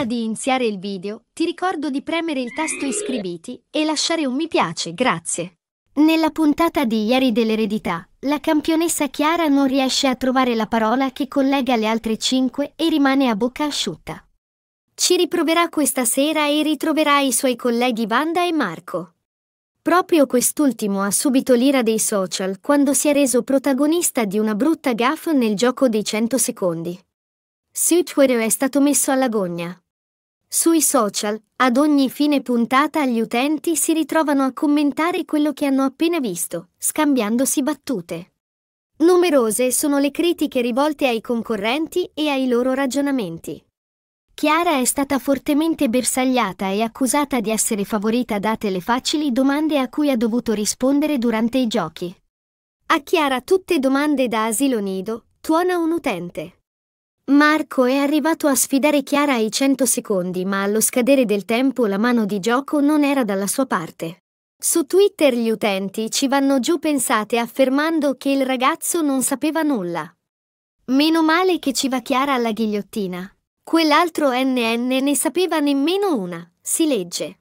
Prima di iniziare il video, ti ricordo di premere il tasto iscriviti e lasciare un mi piace, grazie. Nella puntata di ieri dell'eredità, la campionessa Chiara non riesce a trovare la parola che collega le altre cinque e rimane a bocca asciutta. Ci riproverà questa sera e ritroverà i suoi colleghi Wanda e Marco. Proprio quest'ultimo ha subito l'ira dei social quando si è reso protagonista di una brutta gaffe nel gioco dei 100 secondi. Su Twitter è stato messo alla gogna. Sui social, ad ogni fine puntata gli utenti si ritrovano a commentare quello che hanno appena visto, scambiandosi battute. Numerose sono le critiche rivolte ai concorrenti e ai loro ragionamenti. Chiara è stata fortemente bersagliata e accusata di essere favorita date le facili domande a cui ha dovuto rispondere durante i giochi. A Chiara tutte domande da asilo nido, tuona un utente. Marco è arrivato a sfidare Chiara ai 100 secondi, ma allo scadere del tempo la mano di gioco non era dalla sua parte. Su Twitter gli utenti ci vanno giù pensate affermando che il ragazzo non sapeva nulla. Meno male che ci va Chiara alla ghigliottina. Quell'altro NN ne sapeva nemmeno una, si legge.